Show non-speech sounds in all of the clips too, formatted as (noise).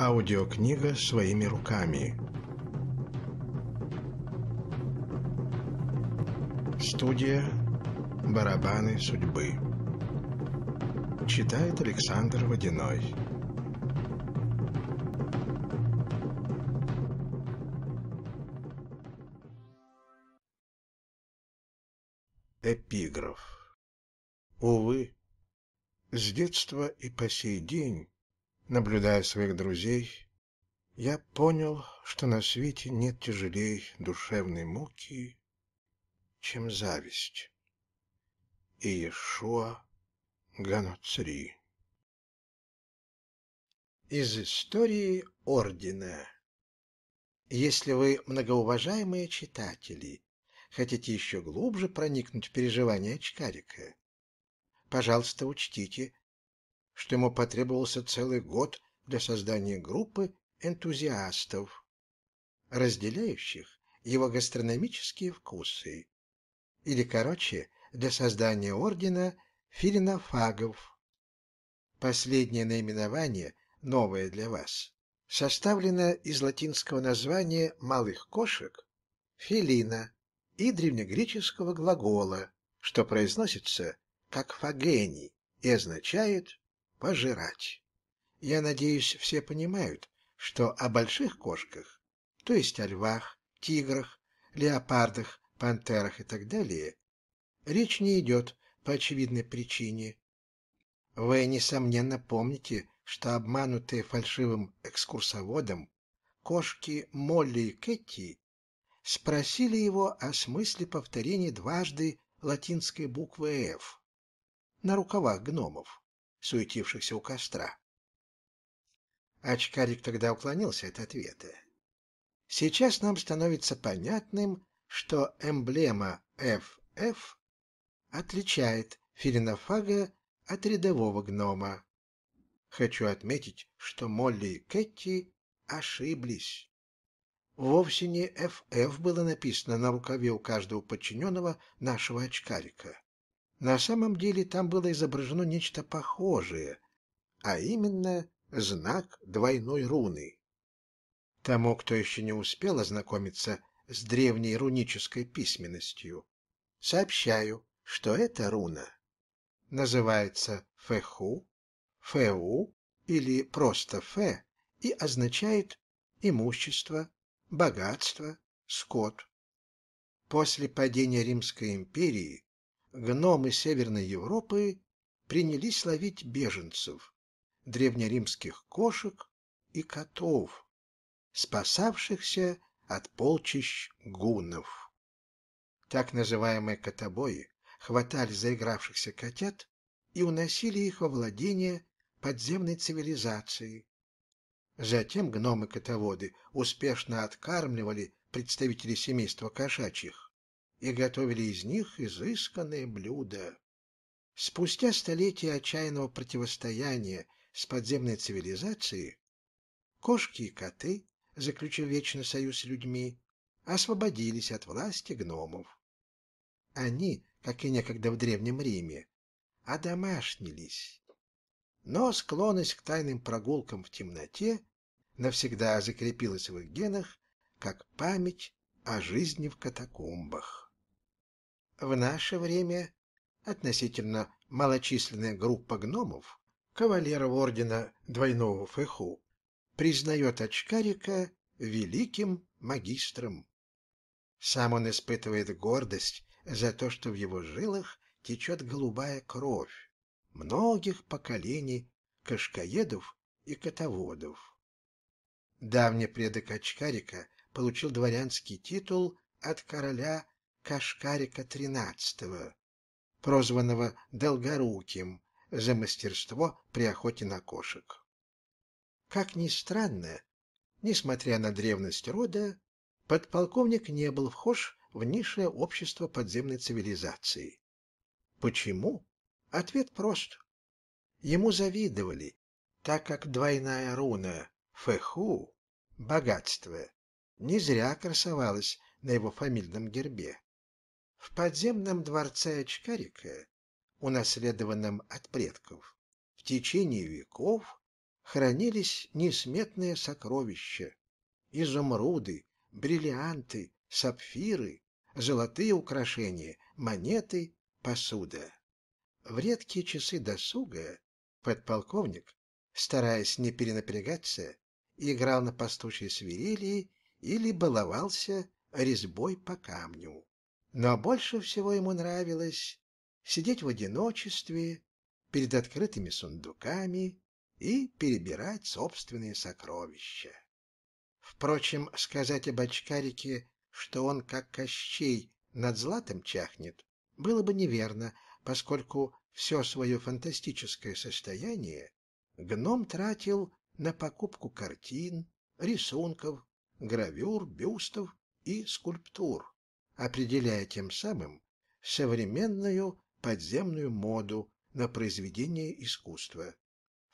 Аудиокнига своими руками. Студия «Барабаны судьбы». Читает Александр Водяной. Эпиграф. Увы, с детства и по сей день наблюдая своих друзей, я понял, что на свете нет тяжелей душевной муки, чем зависть. Иешуа Ганоцри Из истории Ордена Если вы, многоуважаемые читатели, хотите еще глубже проникнуть в переживания очкарика, пожалуйста, учтите, что ему потребовался целый год для создания группы энтузиастов, разделяющих его гастрономические вкусы, или, короче, для создания ордена филинофагов. Последнее наименование, новое для вас, составлено из латинского названия «малых кошек» — «филина» и древнегреческого глагола, что произносится как «фагени» и означает пожирать. Я надеюсь, все понимают, что о больших кошках, то есть о львах, тиграх, леопардах, пантерах и так далее, речь не идет по очевидной причине. Вы, несомненно, помните, что обманутые фальшивым экскурсоводом кошки Молли и Кэти спросили его о смысле повторения дважды латинской буквы «Ф» на рукавах гномов суетившихся у костра. Очкарик тогда уклонился от ответа. Сейчас нам становится понятным, что эмблема FF отличает филинофага от рядового гнома. Хочу отметить, что Молли и Кэти ошиблись. Вовсе не FF было написано на рукаве у каждого подчиненного нашего очкарика. На самом деле там было изображено нечто похожее, а именно знак двойной руны. Тому, кто еще не успел ознакомиться с древней рунической письменностью, сообщаю, что эта руна называется фэху, фэу или просто фэ и означает имущество, богатство, скот. После падения Римской империи гномы Северной Европы принялись ловить беженцев, древнеримских кошек и котов, спасавшихся от полчищ гуннов. Так называемые котобои хватали заигравшихся котят и уносили их во владение подземной цивилизации. Затем гномы-котоводы успешно откармливали представителей семейства кошачьих, и готовили из них изысканные блюда. Спустя столетия отчаянного противостояния с подземной цивилизацией, кошки и коты, заключив вечный союз с людьми, освободились от власти гномов. Они, как и некогда в Древнем Риме, одомашнились. Но склонность к тайным прогулкам в темноте навсегда закрепилась в их генах как память о жизни в катакомбах. В наше время относительно малочисленная группа гномов, кавалеров ордена двойного фэху, признает очкарика великим магистром. Сам он испытывает гордость за то, что в его жилах течет голубая кровь многих поколений кашкаедов и котоводов. Давний предок очкарика получил дворянский титул от короля Кашкарика XIII, прозванного Долгоруким за мастерство при охоте на кошек. Как ни странно, несмотря на древность рода, подполковник не был вхож в низшее общество подземной цивилизации. Почему? Ответ прост. Ему завидовали, так как двойная руна Фэху — богатство — не зря красовалась на его фамильном гербе в подземном дворце Очкарика, унаследованном от предков, в течение веков хранились несметные сокровища — изумруды, бриллианты, сапфиры, золотые украшения, монеты, посуда. В редкие часы досуга подполковник, стараясь не перенапрягаться, играл на пастушьей свирели или баловался резьбой по камню. Но больше всего ему нравилось сидеть в одиночестве перед открытыми сундуками и перебирать собственные сокровища. Впрочем, сказать об очкарике, что он как Кощей над златом чахнет, было бы неверно, поскольку все свое фантастическое состояние гном тратил на покупку картин, рисунков, гравюр, бюстов и скульптур определяя тем самым современную подземную моду на произведение искусства.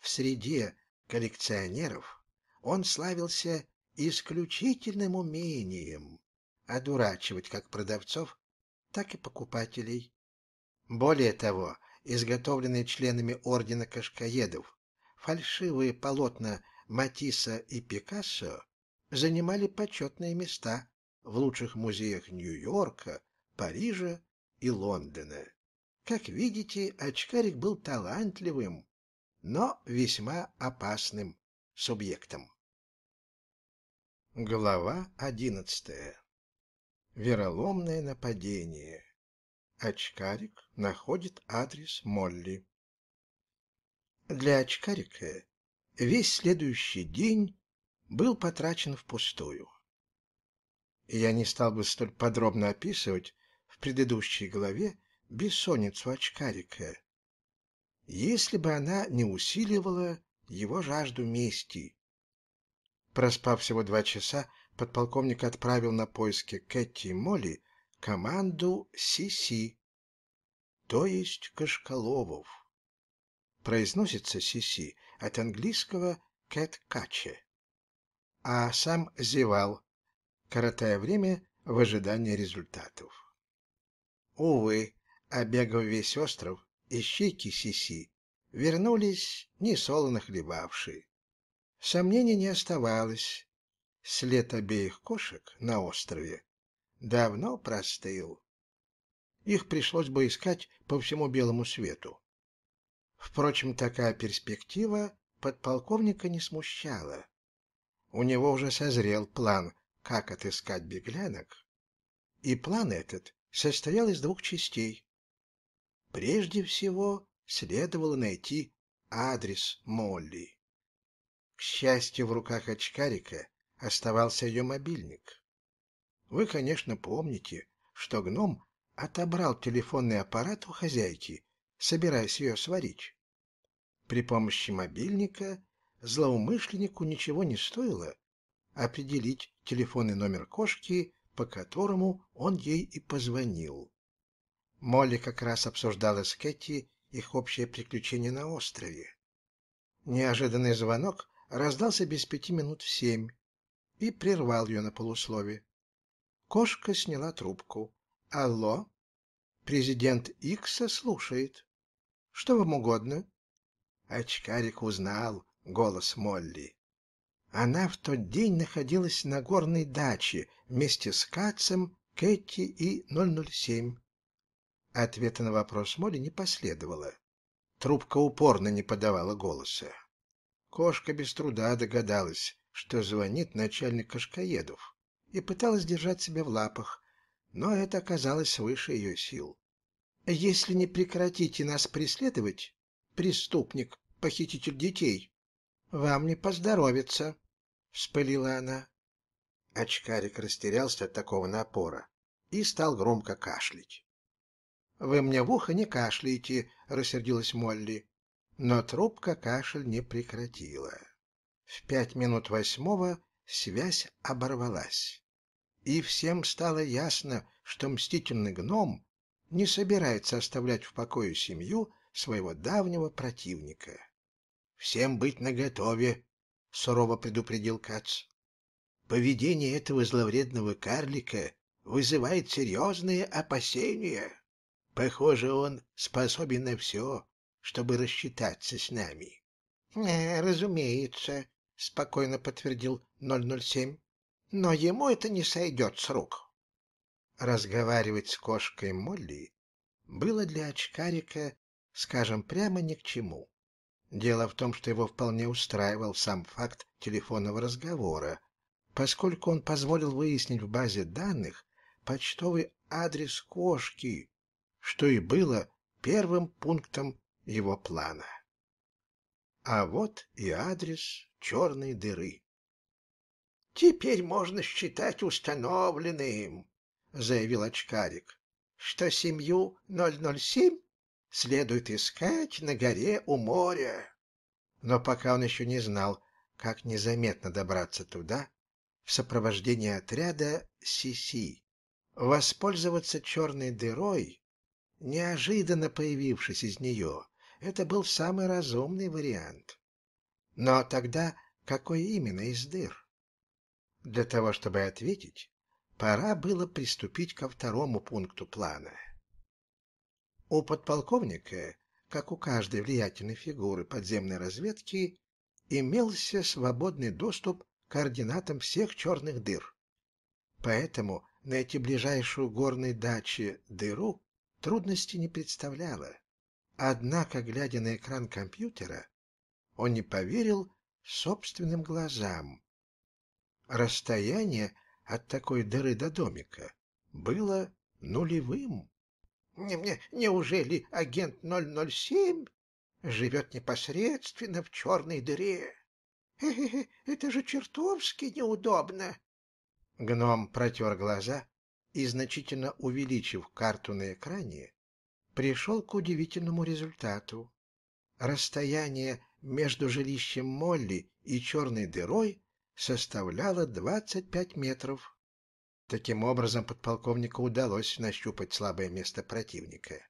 В среде коллекционеров он славился исключительным умением одурачивать как продавцов, так и покупателей. Более того, изготовленные членами ордена Кашкаедов фальшивые полотна Матисса и Пикассо занимали почетные места в лучших музеях Нью-Йорка, Парижа и Лондона. Как видите, очкарик был талантливым, но весьма опасным субъектом. Глава одиннадцатая. Вероломное нападение. Очкарик находит адрес Молли. Для очкарика весь следующий день был потрачен впустую. Я не стал бы столь подробно описывать в предыдущей главе бессонницу очкарика, если бы она не усиливала его жажду мести. Проспав всего два часа, подполковник отправил на поиски Кэти и Молли команду «Сиси», то есть Кашкаловов. Произносится «Сиси» от английского «кэт каче», а сам «зевал» коротая время в ожидании результатов. Увы, обегав весь остров, ищейки Сиси вернулись несолоно хлебавшие. Сомнений не оставалось. След обеих кошек на острове давно простыл. Их пришлось бы искать по всему белому свету. Впрочем, такая перспектива подполковника не смущала. У него уже созрел план как отыскать беглянок, и план этот состоял из двух частей. Прежде всего следовало найти адрес Молли. К счастью, в руках очкарика оставался ее мобильник. Вы, конечно, помните, что гном отобрал телефонный аппарат у хозяйки, собираясь ее сварить. При помощи мобильника злоумышленнику ничего не стоило определить Телефонный номер кошки, по которому он ей и позвонил. Молли как раз обсуждала с Кэти их общее приключение на острове. Неожиданный звонок раздался без пяти минут в семь и прервал ее на полуслове. Кошка сняла трубку. «Алло?» «Президент Икса слушает. Что вам угодно?» Очкарик узнал голос Молли. Она в тот день находилась на горной даче вместе с Кацем, Кэти и 007. Ответа на вопрос Молли не последовало. Трубка упорно не подавала голоса. Кошка без труда догадалась, что звонит начальник кошкоедов, и пыталась держать себя в лапах, но это оказалось выше ее сил. «Если не прекратите нас преследовать, преступник, похититель детей, вам не поздоровится» вспылила она. Очкарик растерялся от такого напора и стал громко кашлять. «Вы мне в ухо не кашляете», — рассердилась Молли. Но трубка кашель не прекратила. В пять минут восьмого связь оборвалась. И всем стало ясно, что мстительный гном не собирается оставлять в покое семью своего давнего противника. «Всем быть наготове», сурово предупредил Кац. Поведение этого зловредного карлика вызывает серьезные опасения. Похоже, он способен на все, чтобы рассчитаться с нами. «Э, — Разумеется, — спокойно подтвердил 007. — Но ему это не сойдет с рук. Разговаривать с кошкой Молли было для очкарика, скажем прямо, ни к чему. Дело в том, что его вполне устраивал сам факт телефонного разговора, поскольку он позволил выяснить в базе данных почтовый адрес кошки, что и было первым пунктом его плана. А вот и адрес черной дыры. «Теперь можно считать установленным», — заявил очкарик, «что семью 007 следует искать на горе у моря. Но пока он еще не знал, как незаметно добраться туда в сопровождении отряда Сиси. -Си. Воспользоваться черной дырой, неожиданно появившись из нее, это был самый разумный вариант. Но тогда какой именно из дыр? Для того, чтобы ответить, пора было приступить ко второму пункту плана — у подполковника, как у каждой влиятельной фигуры подземной разведки, имелся свободный доступ к координатам всех черных дыр. Поэтому найти ближайшую горной даче дыру трудности не представляло. Однако, глядя на экран компьютера, он не поверил собственным глазам. Расстояние от такой дыры до домика было нулевым. Не, неужели агент 007 живет непосредственно в черной дыре? это же чертовски неудобно. Гном протер глаза и, значительно увеличив карту на экране, пришел к удивительному результату. Расстояние между жилищем Молли и черной дырой составляло 25 метров. Таким образом, подполковнику удалось нащупать слабое место противника.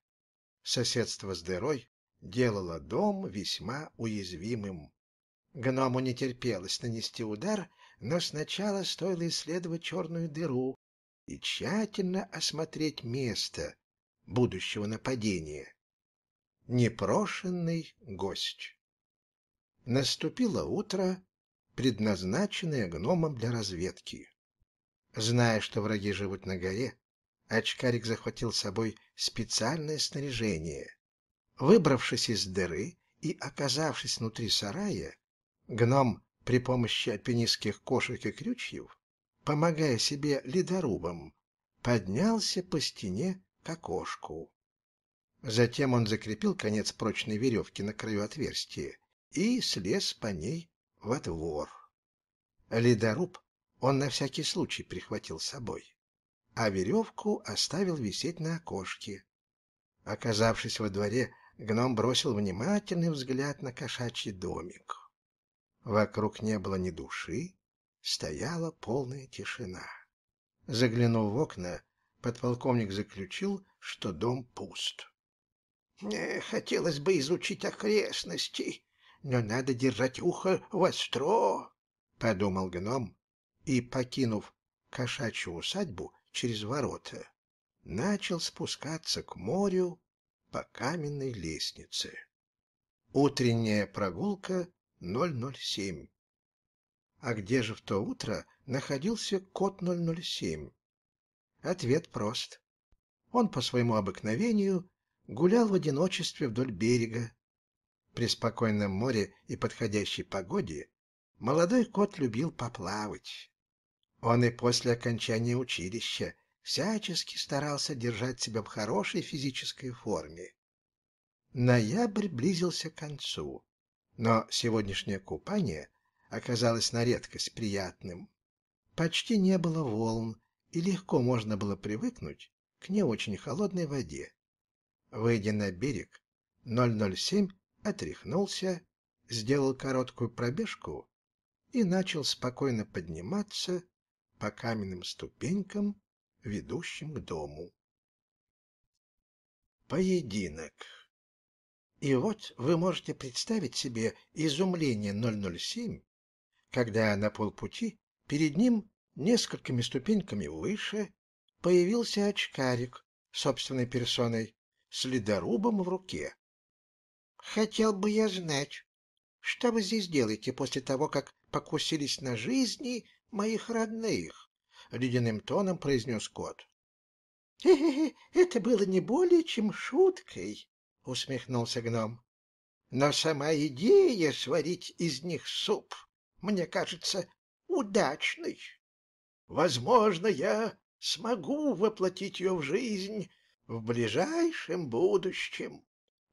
Соседство с дырой делало дом весьма уязвимым. Гному не терпелось нанести удар, но сначала стоило исследовать черную дыру и тщательно осмотреть место будущего нападения. Непрошенный гость. Наступило утро, предназначенное гномом для разведки. Зная, что враги живут на горе, очкарик захватил с собой специальное снаряжение. Выбравшись из дыры и оказавшись внутри сарая, гном при помощи альпинистских кошек и крючьев, помогая себе ледорубом, поднялся по стене к окошку. Затем он закрепил конец прочной веревки на краю отверстия и слез по ней во двор. Ледоруб он на всякий случай прихватил с собой, а веревку оставил висеть на окошке. Оказавшись во дворе, гном бросил внимательный взгляд на кошачий домик. Вокруг не было ни души, стояла полная тишина. Заглянув в окна, подполковник заключил, что дом пуст. «Мне хотелось бы изучить окрестности, но надо держать ухо востро», — подумал гном и, покинув кошачью усадьбу через ворота, начал спускаться к морю по каменной лестнице. Утренняя прогулка 007. А где же в то утро находился кот 007? Ответ прост. Он по своему обыкновению гулял в одиночестве вдоль берега. При спокойном море и подходящей погоде молодой кот любил поплавать. Он и после окончания училища всячески старался держать себя в хорошей физической форме. Ноябрь близился к концу, но сегодняшнее купание оказалось на редкость приятным. Почти не было волн, и легко можно было привыкнуть к не очень холодной воде. Выйдя на берег, 007 отряхнулся, сделал короткую пробежку и начал спокойно подниматься по каменным ступенькам, ведущим к дому. Поединок. И вот вы можете представить себе изумление 007, когда на полпути перед ним несколькими ступеньками выше появился очкарик собственной персоной с ледорубом в руке. «Хотел бы я знать, что вы здесь делаете после того, как покусились на жизни моих родных», — ледяным тоном произнес кот. «Хе-хе-хе, это было не более чем шуткой», — усмехнулся гном. «Но сама идея сварить из них суп, мне кажется, удачной. Возможно, я смогу воплотить ее в жизнь в ближайшем будущем».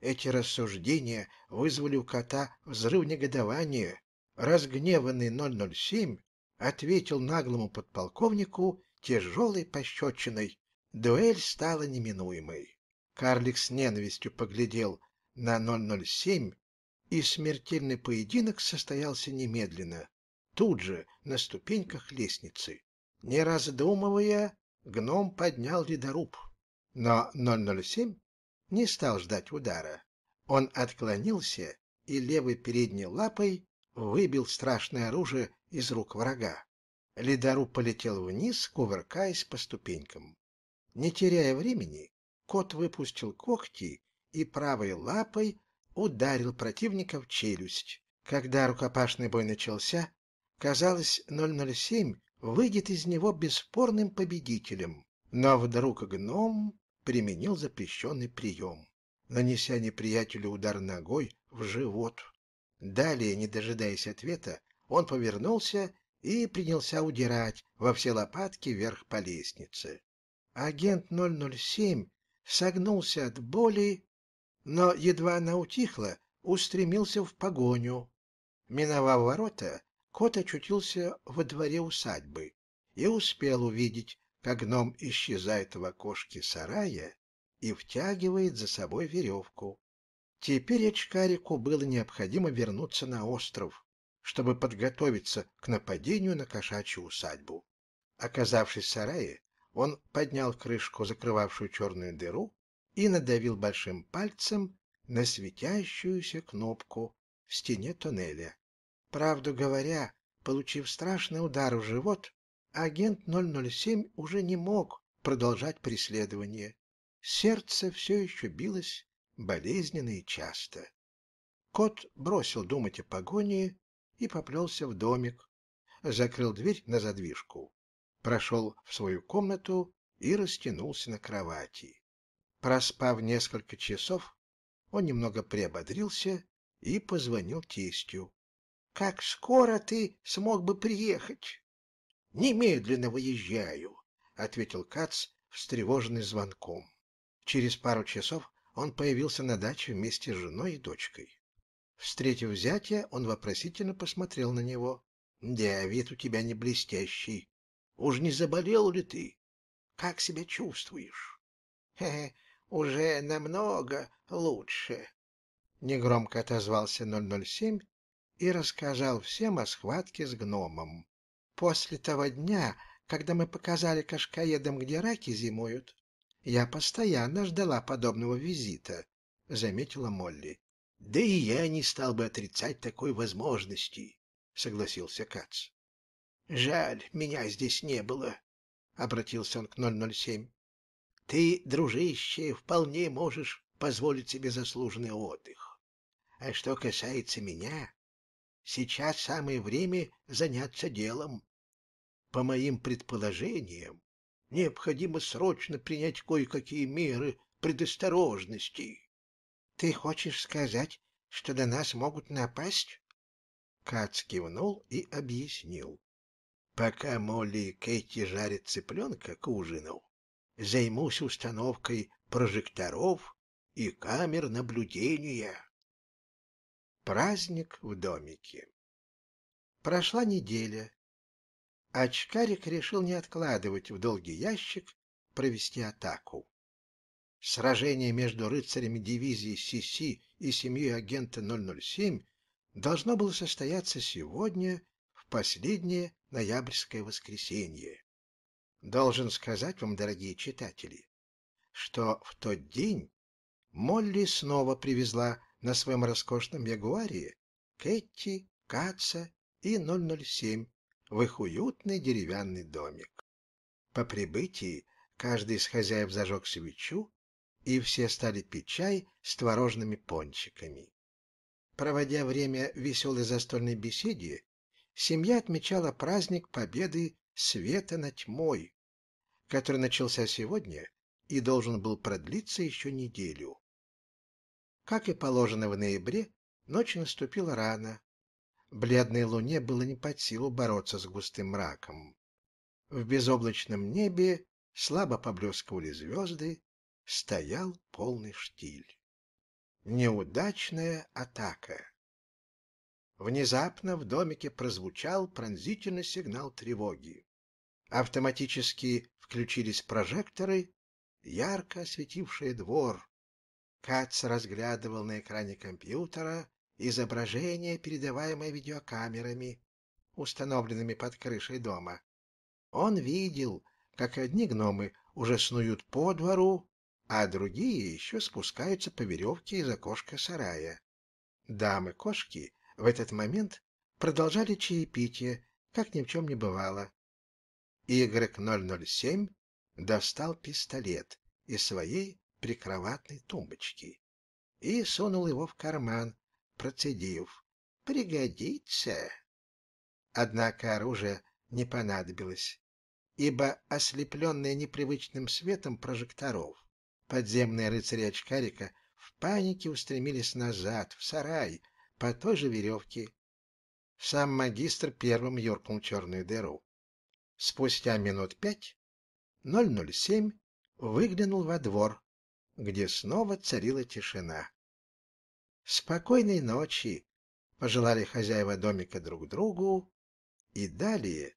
Эти рассуждения вызвали у кота взрыв негодования. Разгневанный 007 ответил наглому подполковнику тяжелой пощечиной. Дуэль стала неминуемой. Карлик с ненавистью поглядел на 007, и смертельный поединок состоялся немедленно, тут же, на ступеньках лестницы. Не раздумывая, гном поднял ледоруб. Но 007 не стал ждать удара. Он отклонился и левой передней лапой выбил страшное оружие из рук врага. Ледоруб полетел вниз, кувыркаясь по ступенькам. Не теряя времени, кот выпустил когти и правой лапой ударил противника в челюсть. Когда рукопашный бой начался, казалось, 007 выйдет из него бесспорным победителем. Но вдруг гном применил запрещенный прием, нанеся неприятелю удар ногой в живот. Далее, не дожидаясь ответа, он повернулся и принялся удирать во все лопатки вверх по лестнице. Агент 007 согнулся от боли, но, едва она утихла, устремился в погоню. Миновав ворота, кот очутился во дворе усадьбы и успел увидеть, как гном исчезает в окошке сарая и втягивает за собой веревку. Теперь очкарику было необходимо вернуться на остров чтобы подготовиться к нападению на кошачью усадьбу. Оказавшись в сарае, он поднял крышку, закрывавшую черную дыру, и надавил большим пальцем на светящуюся кнопку в стене туннеля. Правду говоря, получив страшный удар в живот, агент 007 уже не мог продолжать преследование. Сердце все еще билось болезненно и часто. Кот бросил думать о погоне и поплелся в домик. Закрыл дверь на задвижку, прошел в свою комнату и растянулся на кровати. Проспав несколько часов, он немного приободрился и позвонил тестю. — Как скоро ты смог бы приехать? — Немедленно выезжаю, — ответил Кац, встревоженный звонком. Через пару часов он появился на даче вместе с женой и дочкой. Встретив зятя, он вопросительно посмотрел на него. — Да, вид у тебя не блестящий. Уж не заболел ли ты? Как себя чувствуешь? — уже намного лучше. Негромко отозвался 007 и рассказал всем о схватке с гномом. После того дня, когда мы показали кашкаедам, где раки зимуют, я постоянно ждала подобного визита, — заметила Молли. Да и я не стал бы отрицать такой возможности, — согласился Кац. — Жаль, меня здесь не было, — обратился он к 007. — Ты, дружище, вполне можешь позволить себе заслуженный отдых. А что касается меня, сейчас самое время заняться делом. По моим предположениям, необходимо срочно принять кое-какие меры предосторожности. Ты хочешь сказать, что до нас могут напасть? Кац кивнул и объяснил. Пока Молли и Кэти жарят цыпленка к ужину, займусь установкой прожекторов и камер наблюдения. Праздник в домике. Прошла неделя. Очкарик решил не откладывать в долгий ящик провести атаку. Сражение между рыцарями дивизии Сиси и семьей агента 007 должно было состояться сегодня, в последнее ноябрьское воскресенье. Должен сказать вам, дорогие читатели, что в тот день Молли снова привезла на своем роскошном Ягуаре Кэти, Каца и 007 в их уютный деревянный домик. По прибытии каждый из хозяев зажег свечу и все стали пить чай с творожными пончиками. Проводя время веселой застольной беседе, семья отмечала праздник победы света над тьмой, который начался сегодня и должен был продлиться еще неделю. Как и положено в ноябре, ночь наступила рано. Бледной луне было не под силу бороться с густым мраком. В безоблачном небе слабо поблескивали звезды, стоял полный штиль. Неудачная атака. Внезапно в домике прозвучал пронзительный сигнал тревоги. Автоматически включились прожекторы, ярко осветившие двор. Кац разглядывал на экране компьютера изображение, передаваемое видеокамерами, установленными под крышей дома. Он видел, как одни гномы уже снуют по двору, а другие еще спускаются по веревке из окошка сарая. Дамы-кошки в этот момент продолжали чаепитие, как ни в чем не бывало. Y-007 достал пистолет из своей прикроватной тумбочки и сунул его в карман, процедив «Пригодится». Однако оружие не понадобилось, ибо ослепленные непривычным светом прожекторов Подземные рыцари очкарика в панике устремились назад, в сарай, по той же веревке. Сам магистр первым юркнул черную дыру. Спустя минут пять 007 выглянул во двор, где снова царила тишина. «Спокойной ночи!» — пожелали хозяева домика друг другу, и далее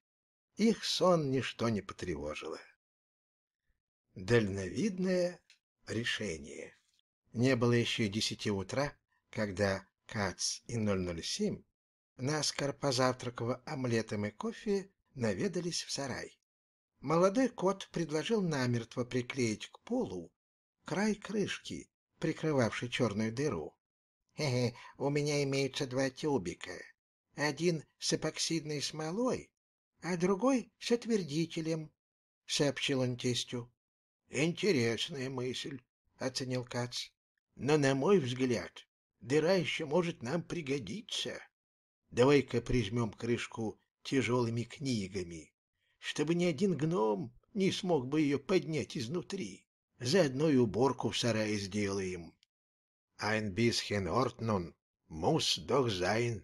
их сон ничто не потревожило. Дальновидная решение. Не было еще десяти утра, когда Кац и 007 наскоро позавтракав омлетом и кофе, наведались в сарай. Молодой кот предложил намертво приклеить к полу край крышки, прикрывавший черную дыру. «Хе-хе, у меня имеются два тюбика. Один с эпоксидной смолой, а другой с отвердителем», — сообщил он тестю. Интересная мысль, оценил Кац. Но, на мой взгляд, дыра еще может нам пригодиться. Давай-ка прижмем крышку тяжелыми книгами, чтобы ни один гном не смог бы ее поднять изнутри. Заодно и уборку в сарае сделаем. Ein bisschen Ordnung muss doch sein.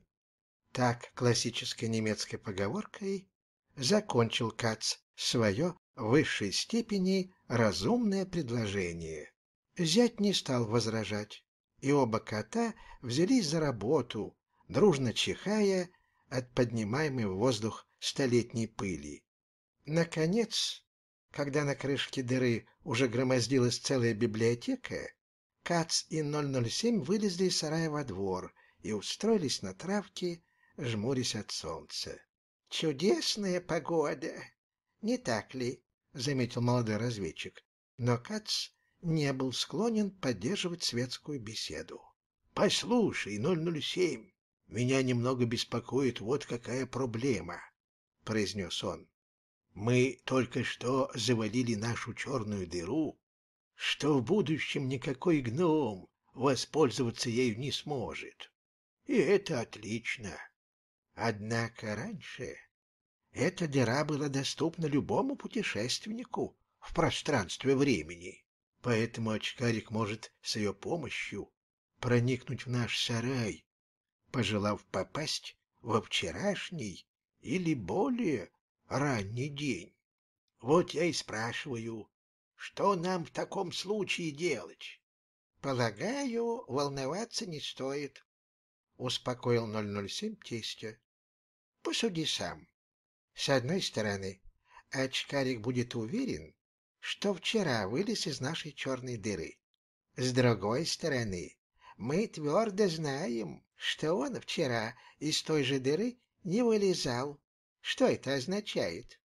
Так классической немецкой поговоркой закончил Кац свое высшей степени разумное предложение. Зять не стал возражать, и оба кота взялись за работу, дружно чихая от поднимаемой в воздух столетней пыли. Наконец, когда на крышке дыры уже громоздилась целая библиотека, Кац и 007 вылезли из сарая во двор и устроились на травке, жмурясь от солнца. «Чудесная погода, не так ли?» — заметил молодой разведчик. Но Кац не был склонен поддерживать светскую беседу. — Послушай, 007, меня немного беспокоит вот какая проблема, — произнес он. — Мы только что завалили нашу черную дыру, что в будущем никакой гном воспользоваться ею не сможет. И это отлично. Однако раньше эта дыра была доступна любому путешественнику в пространстве времени, поэтому очкарик может с ее помощью проникнуть в наш сарай, пожелав попасть во вчерашний или более ранний день. Вот я и спрашиваю, что нам в таком случае делать? Полагаю, волноваться не стоит, — успокоил 007 тестя. Посуди сам. С одной стороны, очкарик будет уверен, что вчера вылез из нашей черной дыры. С другой стороны, мы твердо знаем, что он вчера из той же дыры не вылезал. Что это означает?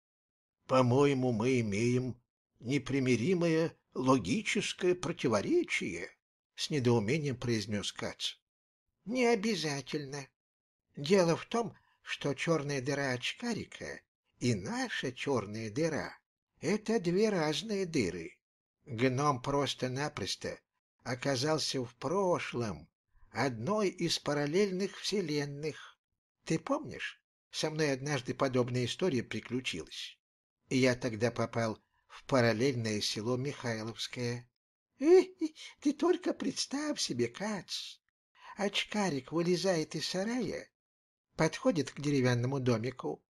По-моему, мы имеем непримиримое логическое противоречие, с недоумением произнес Кац. Не обязательно. Дело в том, что черная дыра очкарика и наша черная дыра — это две разные дыры. Гном просто-напросто оказался в прошлом, одной из параллельных вселенных. Ты помнишь, со мной однажды подобная история приключилась? И я тогда попал в параллельное село Михайловское. Эй, ты только представь себе, Кац! Очкарик вылезает из сарая подходит к деревянному домику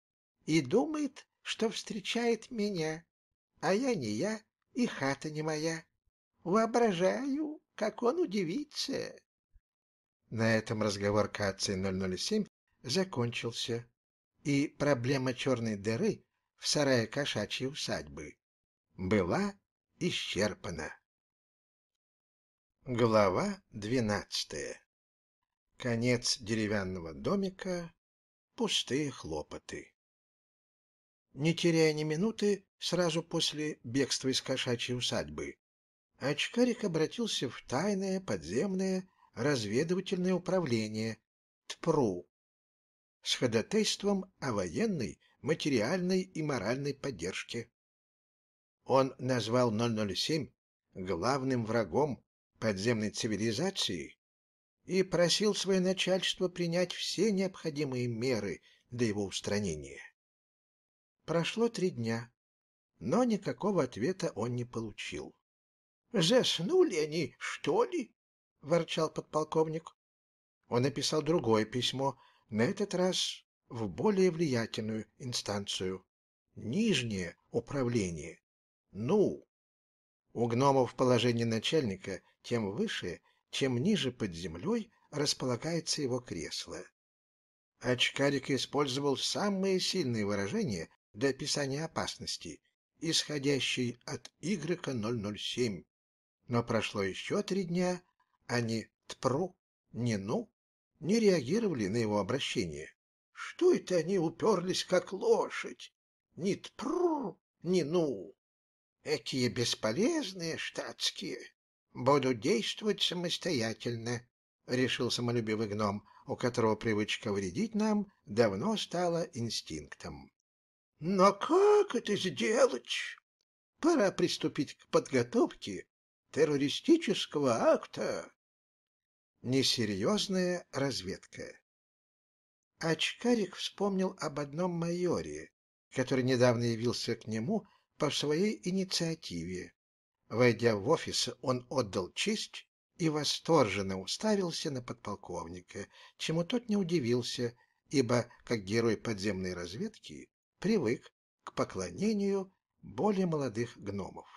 и думает, что встречает меня, а я не я и хата не моя. Воображаю, как он удивится. На этом разговор КЦ-007 закончился, и проблема черной дыры в сарае кошачьей усадьбы была исчерпана. Глава двенадцатая. Конец деревянного домика пустые хлопоты. Не теряя ни минуты, сразу после бегства из кошачьей усадьбы, Очкарик обратился в тайное подземное разведывательное управление ТПРУ с ходатайством о военной, материальной и моральной поддержке. Он назвал 007 главным врагом подземной цивилизации и просил свое начальство принять все необходимые меры для его устранения. Прошло три дня, но никакого ответа он не получил. — Заснули они, что ли? — ворчал подполковник. Он написал другое письмо, на этот раз в более влиятельную инстанцию — Нижнее управление. Ну! У гномов положение начальника тем выше, чем ниже под землей располагается его кресло. Очкарик использовал самые сильные выражения для описания опасности, исходящей от Y007. Но прошло еще три дня, а ни тпру, ни ну не реагировали на его обращение. Что это они уперлись, как лошадь? Ни тпру, ни ну. Экие бесполезные штатские буду действовать самостоятельно, — решил самолюбивый гном, у которого привычка вредить нам давно стала инстинктом. — Но как это сделать? Пора приступить к подготовке террористического акта. Несерьезная разведка Очкарик вспомнил об одном майоре, который недавно явился к нему по своей инициативе. Войдя в офис, он отдал честь и восторженно уставился на подполковника, чему тот не удивился, ибо, как герой подземной разведки, привык к поклонению более молодых гномов.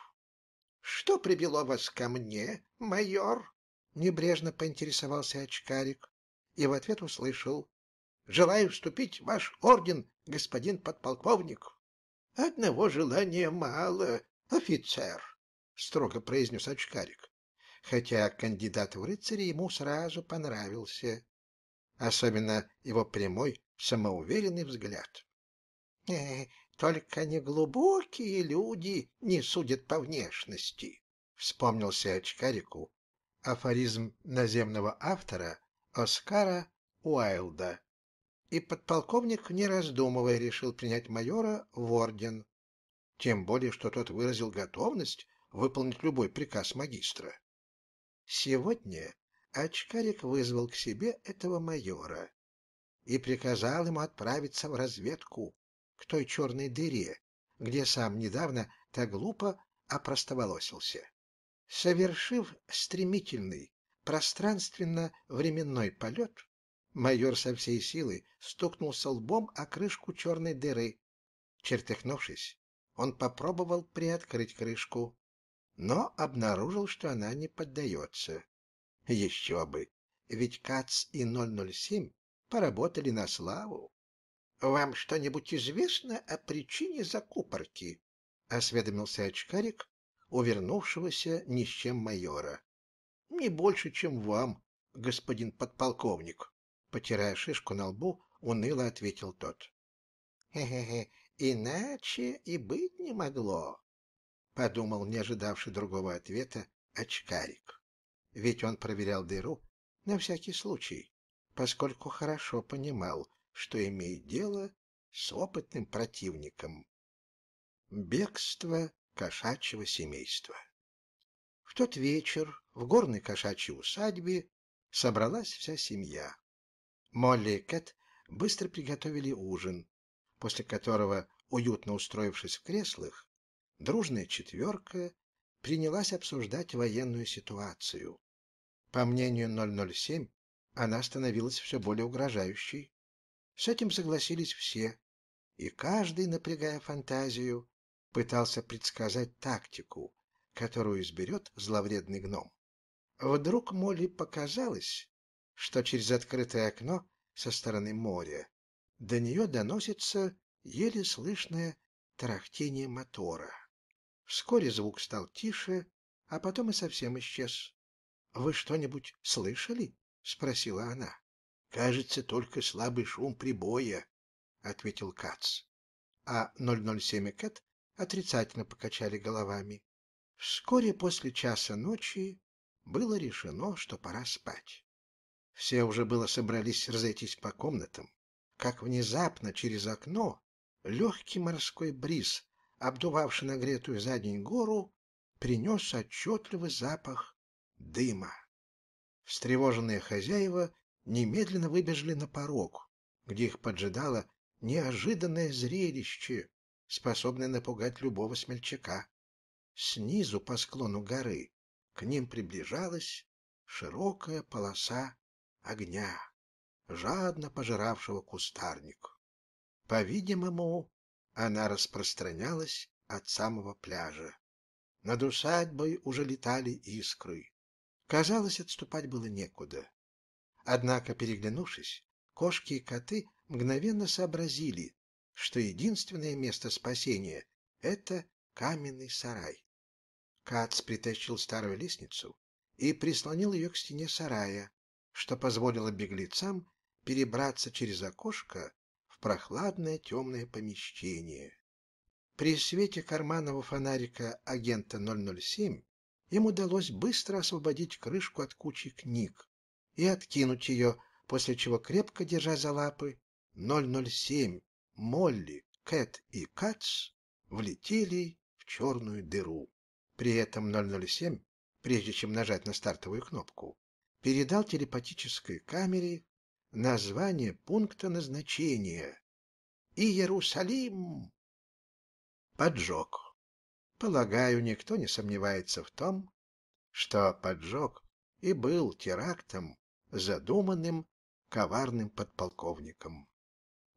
— Что привело вас ко мне, майор? — небрежно поинтересовался очкарик и в ответ услышал. — Желаю вступить в ваш орден, господин подполковник. — Одного желания мало, офицер строго произнес очкарик, хотя кандидат в рыцари ему сразу понравился, особенно его прямой самоуверенный взгляд. «Э, только неглубокие люди не судят по внешности, вспомнился очкарику афоризм наземного автора Оскара Уайлда. И подполковник, не раздумывая, решил принять майора в орден. Тем более, что тот выразил готовность выполнить любой приказ магистра. Сегодня очкарик вызвал к себе этого майора и приказал ему отправиться в разведку к той черной дыре, где сам недавно так глупо опростоволосился. Совершив стремительный пространственно-временной полет, майор со всей силы стукнулся лбом о крышку черной дыры. Чертыхнувшись, он попробовал приоткрыть крышку но обнаружил, что она не поддается. Еще бы, ведь КАЦ и 007 поработали на славу. «Вам что-нибудь известно о причине закупорки?» — осведомился очкарик, увернувшегося ни с чем майора. «Не больше, чем вам, господин подполковник», — потирая шишку на лбу, уныло ответил тот. «Хе-хе-хе, иначе и быть не могло подумал, не ожидавший другого ответа, очкарик. Ведь он проверял дыру на всякий случай, поскольку хорошо понимал, что имеет дело с опытным противником. Бегство кошачьего семейства В тот вечер в горной кошачьей усадьбе собралась вся семья. Молли и Кэт быстро приготовили ужин, после которого, уютно устроившись в креслах, дружная четверка принялась обсуждать военную ситуацию. По мнению 007, она становилась все более угрожающей. С этим согласились все, и каждый, напрягая фантазию, пытался предсказать тактику, которую изберет зловредный гном. Вдруг Молли показалось, что через открытое окно со стороны моря до нее доносится еле слышное тарахтение мотора. Вскоре звук стал тише, а потом и совсем исчез. — Вы что-нибудь слышали? — спросила она. — Кажется, только слабый шум прибоя, — ответил Кац. А 007 и Кэт отрицательно покачали головами. Вскоре после часа ночи было решено, что пора спать. Все уже было собрались разойтись по комнатам, как внезапно через окно легкий морской бриз обдувавший нагретую за день гору, принес отчетливый запах дыма. Встревоженные хозяева немедленно выбежали на порог, где их поджидало неожиданное зрелище, способное напугать любого смельчака. Снизу по склону горы к ним приближалась широкая полоса огня, жадно пожиравшего кустарник. По-видимому, она распространялась от самого пляжа. Над усадьбой уже летали искры. Казалось, отступать было некуда. Однако, переглянувшись, кошки и коты мгновенно сообразили, что единственное место спасения — это каменный сарай. Кац притащил старую лестницу и прислонил ее к стене сарая, что позволило беглецам перебраться через окошко прохладное темное помещение. При свете карманного фонарика агента 007 им удалось быстро освободить крышку от кучи книг и откинуть ее, после чего, крепко держа за лапы, 007, Молли, Кэт и Кац влетели в черную дыру. При этом 007, прежде чем нажать на стартовую кнопку, передал телепатической камере название пункта назначения. Иерусалим! Поджог. Полагаю, никто не сомневается в том, что поджог и был терактом, задуманным коварным подполковником.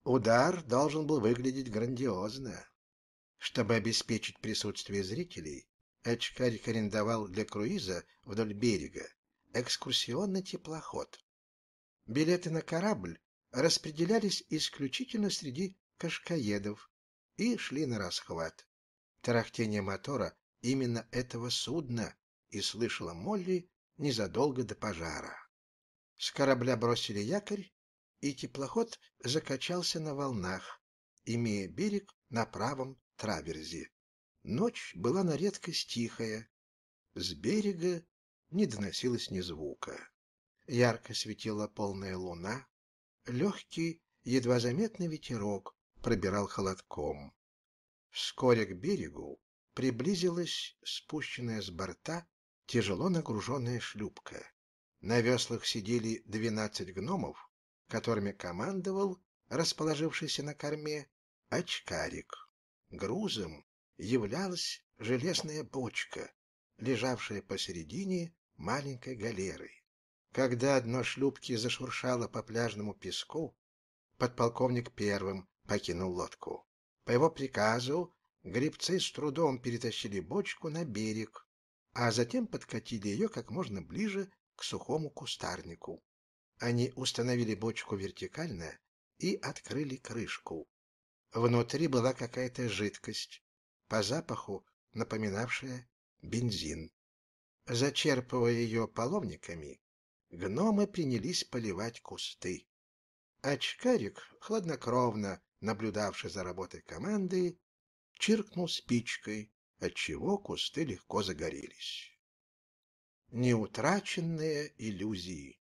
Удар должен был выглядеть грандиозно. Чтобы обеспечить присутствие зрителей, очкарик арендовал для круиза вдоль берега экскурсионный теплоход. Билеты на корабль распределялись исключительно среди кашкаедов и шли на расхват. Тарахтение мотора именно этого судна и слышала Молли незадолго до пожара. С корабля бросили якорь, и теплоход закачался на волнах, имея берег на правом траверзе. Ночь была на редкость тихая. С берега не доносилось ни звука ярко светила полная луна, легкий, едва заметный ветерок пробирал холодком. Вскоре к берегу приблизилась спущенная с борта тяжело нагруженная шлюпка. На веслах сидели двенадцать гномов, которыми командовал расположившийся на корме очкарик. Грузом являлась железная бочка, лежавшая посередине маленькой галеры. Когда дно шлюпки зашуршало по пляжному песку, подполковник первым покинул лодку. По его приказу грибцы с трудом перетащили бочку на берег, а затем подкатили ее как можно ближе к сухому кустарнику. Они установили бочку вертикально и открыли крышку. Внутри была какая-то жидкость, по запаху напоминавшая бензин. Зачерпывая ее половниками, гномы принялись поливать кусты. Очкарик, хладнокровно наблюдавший за работой команды, чиркнул спичкой, отчего кусты легко загорелись. Неутраченные иллюзии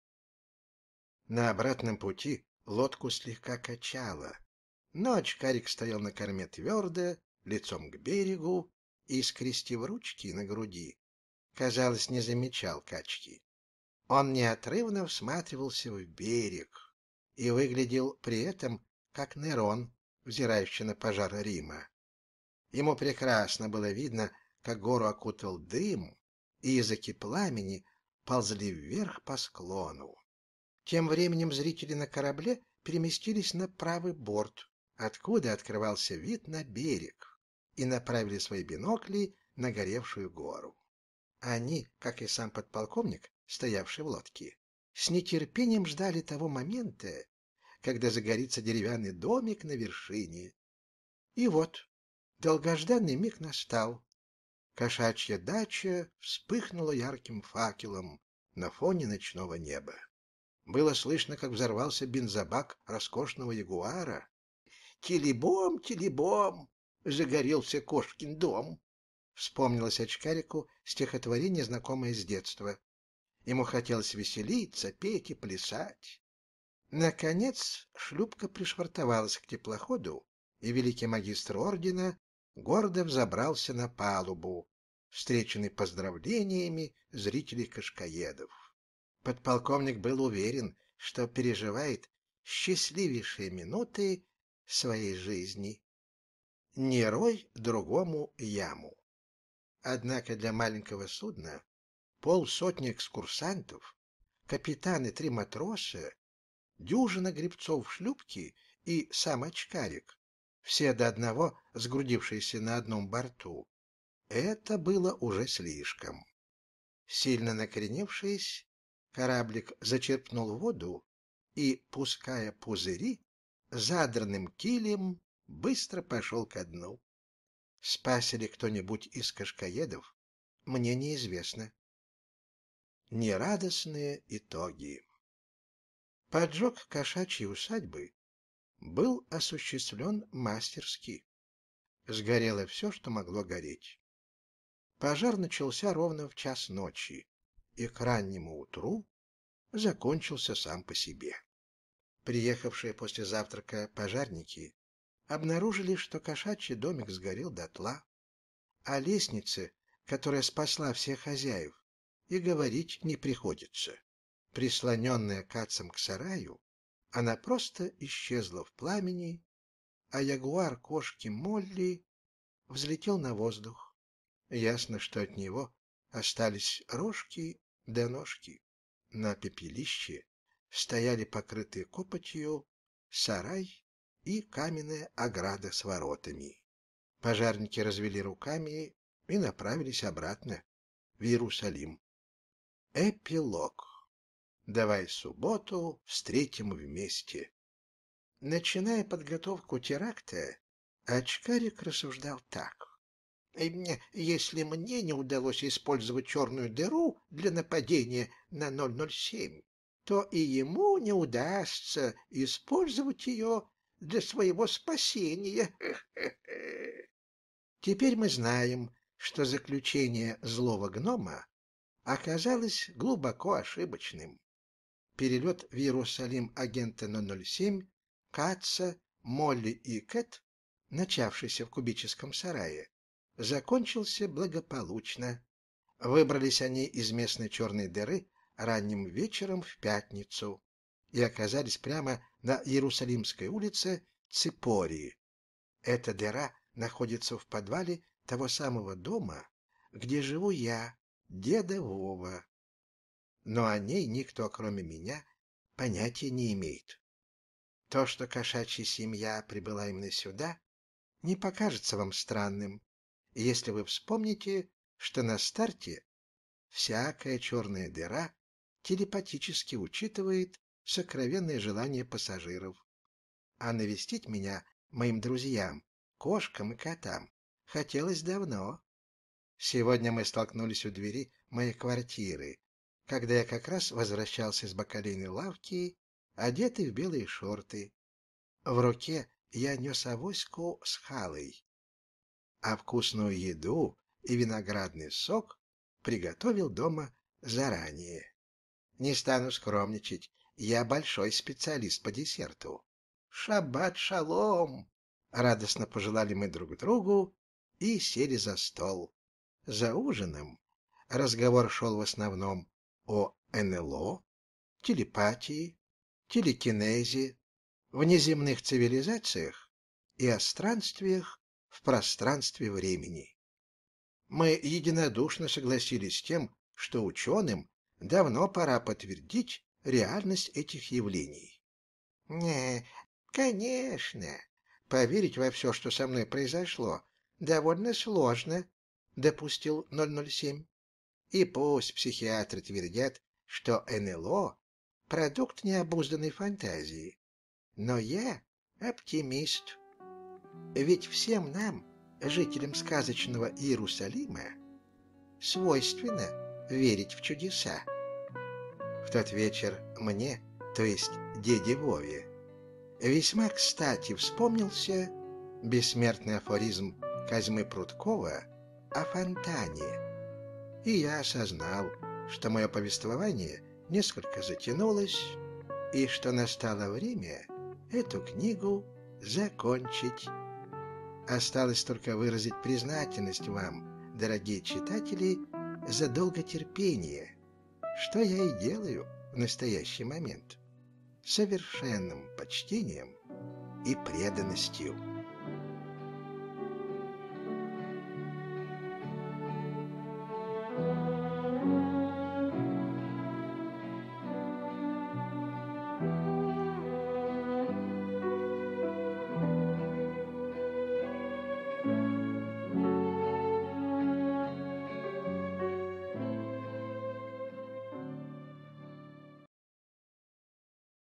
На обратном пути лодку слегка качало, но очкарик стоял на корме твердо, лицом к берегу и, скрестив ручки на груди, казалось, не замечал качки. Он неотрывно всматривался в берег и выглядел при этом как Нерон, взирающий на пожар Рима. Ему прекрасно было видно, как гору окутал дым, и языки пламени ползли вверх по склону. Тем временем зрители на корабле переместились на правый борт, откуда открывался вид на берег, и направили свои бинокли на горевшую гору. Они, как и сам подполковник, стоявшие в лодке, с нетерпением ждали того момента, когда загорится деревянный домик на вершине. И вот долгожданный миг настал. Кошачья дача вспыхнула ярким факелом на фоне ночного неба. Было слышно, как взорвался бензобак роскошного ягуара. «Телебом, телебом!» — загорелся кошкин дом. Вспомнилось очкарику стихотворение, знакомое с детства. Ему хотелось веселиться, петь и плясать. Наконец шлюпка пришвартовалась к теплоходу, и великий магистр ордена гордо взобрался на палубу, встреченный поздравлениями зрителей Кашкаедов. Подполковник был уверен, что переживает счастливейшие минуты своей жизни. Не рой другому яму. Однако для маленького судна полсотни экскурсантов, капитан и три матроса, дюжина гребцов в шлюпке и сам очкарик, все до одного сгрудившиеся на одном борту. Это было уже слишком. Сильно накренившись, кораблик зачерпнул воду и, пуская пузыри, задранным килем быстро пошел ко дну. Спас ли кто-нибудь из кашкаедов, мне неизвестно нерадостные итоги. Поджог кошачьей усадьбы был осуществлен мастерски. Сгорело все, что могло гореть. Пожар начался ровно в час ночи и к раннему утру закончился сам по себе. Приехавшие после завтрака пожарники обнаружили, что кошачий домик сгорел дотла, а лестница, которая спасла всех хозяев, и говорить не приходится. Прислоненная кацем к сараю, она просто исчезла в пламени, а ягуар кошки Молли взлетел на воздух. Ясно, что от него остались рожки да ножки. На пепелище стояли покрытые копотью сарай и каменная ограда с воротами. Пожарники развели руками и направились обратно в Иерусалим. Эпилог. Давай субботу встретим вместе. Начиная подготовку теракта, очкарик рассуждал так. «Э, если мне не удалось использовать черную дыру для нападения на 007, то и ему не удастся использовать ее для своего спасения. (laughs) Теперь мы знаем, что заключение злого гнома оказалось глубоко ошибочным. Перелет в Иерусалим агента 007 Каца, Молли и Кэт, начавшийся в кубическом сарае, закончился благополучно. Выбрались они из местной черной дыры ранним вечером в пятницу и оказались прямо на Иерусалимской улице Ципории. Эта дыра находится в подвале того самого дома, где живу я, деда Вова. Но о ней никто, кроме меня, понятия не имеет. То, что кошачья семья прибыла именно сюда, не покажется вам странным, если вы вспомните, что на старте всякая черная дыра телепатически учитывает сокровенное желание пассажиров. А навестить меня, моим друзьям, кошкам и котам, хотелось давно. Сегодня мы столкнулись у двери моей квартиры, когда я как раз возвращался с бакалейной лавки, одетый в белые шорты. В руке я нес авоську с халой, а вкусную еду и виноградный сок приготовил дома заранее. Не стану скромничать, я большой специалист по десерту. «Шаббат шалом!» — радостно пожелали мы друг другу и сели за стол. За ужином разговор шел в основном о НЛО, телепатии, телекинезе, внеземных цивилизациях и о странствиях в пространстве времени. Мы единодушно согласились с тем, что ученым давно пора подтвердить реальность этих явлений. «Не, конечно, поверить во все, что со мной произошло, довольно сложно», допустил 007. И пусть психиатры твердят, что НЛО — продукт необузданной фантазии. Но я оптимист. Ведь всем нам, жителям сказочного Иерусалима, свойственно верить в чудеса. В тот вечер мне, то есть деде Вове, весьма кстати вспомнился бессмертный афоризм Казьмы Прудкова — о фонтане. И я осознал, что мое повествование несколько затянулось, и что настало время эту книгу закончить. Осталось только выразить признательность вам, дорогие читатели, за долготерпение, что я и делаю в настоящий момент, совершенным почтением и преданностью.